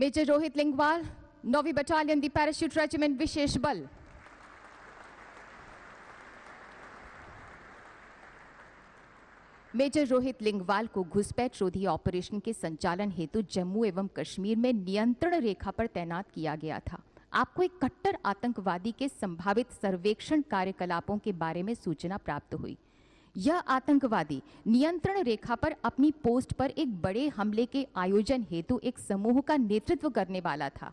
major Rohit Lingwal नौवीं battalion the parachute regiment विशेष बल मेजर रोहित लिंगवाल को घुसपैठ रोधी ऑपरेशन के संचालन हेतु जम्मू एवं कश्मीर में नियंत्रण रेखा पर तैनात किया गया था आपको एक कट्टर आतंकवादी के संभावित सर्वेक्षण कार्यकलापों के बारे में सूचना प्राप्त हुई यह आतंकवादी नियंत्रण रेखा पर अपनी पोस्ट पर एक बड़े हमले के आयोजन हेतु एक समूह का नेतृत्व करने वाला था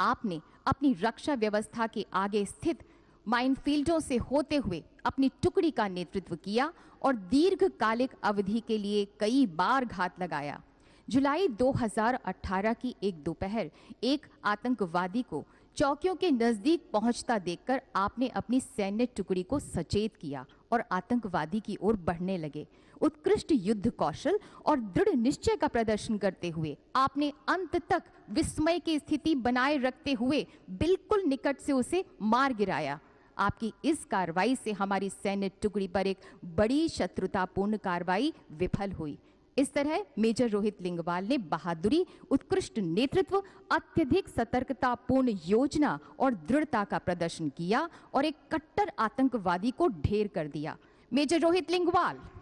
आपने अपनी रक्षा व्यवस्था के आगे स्थित माइनफील्डों से होते हुए अपनी टुकड़ी का नेतृत्व किया और दीर्घकालिक अवधि के लिए कई बार घात लगाया जुलाई 2018 की एक दोपहर एक आतंकवादी को चौकियों के नजदीक पहुंचता देखकर आपने अपनी सैन्य टुकड़ी को सचेत किया और आतंकवादी की ओर बढ़ने लगे उत्कृष्ट युद्ध कौशल और दृढ़ निश्चय का प्रदर्शन करते हुए आपने अंत तक विस्मय की स्थिति बनाए रखते हुए बिल्कुल निकट से उसे मार गिराया आपकी इस कार्रवाई से हमारी सैन्य टुकड़ी पर एक बड़ी शत्रुतापूर्ण कार्रवाई विफल हुई इस तरह मेजर रोहित लिंगवाल ने बहादुरी उत्कृष्ट नेतृत्व अत्यधिक सतर्कतापूर्ण योजना और दृढ़ता का प्रदर्शन किया और एक कट्टर आतंकवादी को ढेर कर दिया मेजर रोहित लिंगवाल